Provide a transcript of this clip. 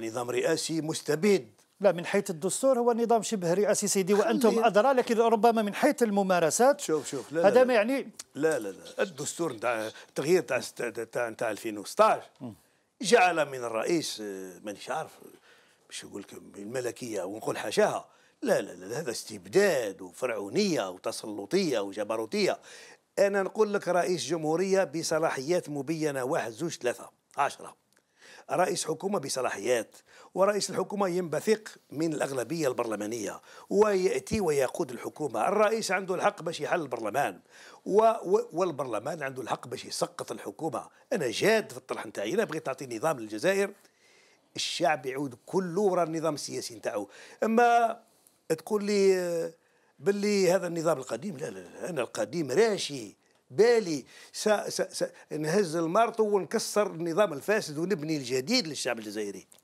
نظام رئاسي مستبد لا من حيث الدستور هو نظام شبه رئاسي سيدي وانتم ادرى لكن ربما من حيث الممارسات شوف شوف لا هذا ما يعني لا لا لا الدستور نتاع التغيير تاع تاع نتاع 2016 جعل من الرئيس آه، مانيش عارف باش نقول لك الملكيه ونقول حاشاها لا لا لا هذا استبداد وفرعونيه وتسلطيه وجبروتيه انا نقول لك رئيس جمهوريه بصلاحيات مبينه واحد زوج ثلاثه عشره رئيس حكومة بصلاحيات ورئيس الحكومة ينبثق من الأغلبية البرلمانية ويأتي ويقود الحكومة الرئيس عنده الحق باش يحل البرلمان و والبرلمان عنده الحق باش يسقط الحكومة أنا جاد في الطرح نتاعي أنا بغيت نعطي نظام للجزائر الشعب يعود كله وراء النظام السياسي نتاعو أما تقول لي آه، باللي هذا النظام القديم لا لا, لا أنا القديم راشي بالي سا سا سا نهز المارطو ونكسر النظام الفاسد ونبني الجديد للشعب الجزائري